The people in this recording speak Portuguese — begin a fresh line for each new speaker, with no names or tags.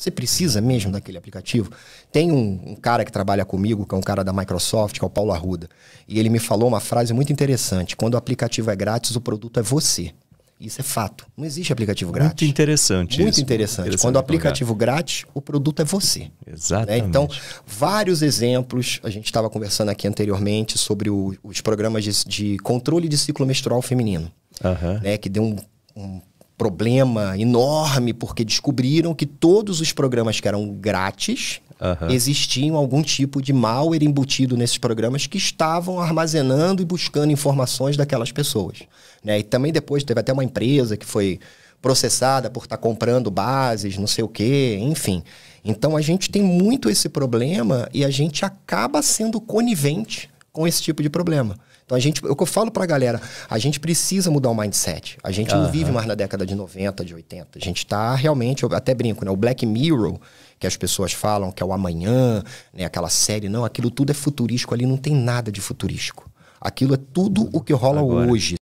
Você precisa mesmo daquele aplicativo? Tem um, um, cara que trabalha comigo, que é um cara da Microsoft, que é o Paulo Arruda, e ele me falou uma frase muito interessante: quando o aplicativo é grátis, o produto é você. Isso é fato. Não existe aplicativo grátis. Muito interessante. Muito isso. interessante. interessante. Quando o aplicativo grátis, o produto é você. Né? Exatamente. Né? Então, vários exemplos. A gente estava conversando aqui anteriormente sobre o, os programas de, de, controle de ciclo menstrual feminino, né? que deu um, um problema enorme, porque descobriram que todos os programas que eram grátis uhum. existiam algum tipo de malware embutido nesses programas que estavam armazenando e buscando informações daquelas pessoas. Né? E também depois teve até uma empresa que foi processada por estar tá comprando bases, não sei o quê, enfim. Então a gente tem muito esse problema e a gente acaba sendo conivente com esse tipo de problema. Então a gente, é o que eu falo pra galera, a gente precisa mudar o mindset. A gente uhum. não vive mais na década de 90, de 80. A gente tá realmente, eu até brinco, né? O Black Mirror, que as pessoas falam que é o amanhã, né? Aquela série, não, aquilo tudo é futurístico, ali não tem nada de futurístico. Aquilo é tudo o que rola Agora. hoje,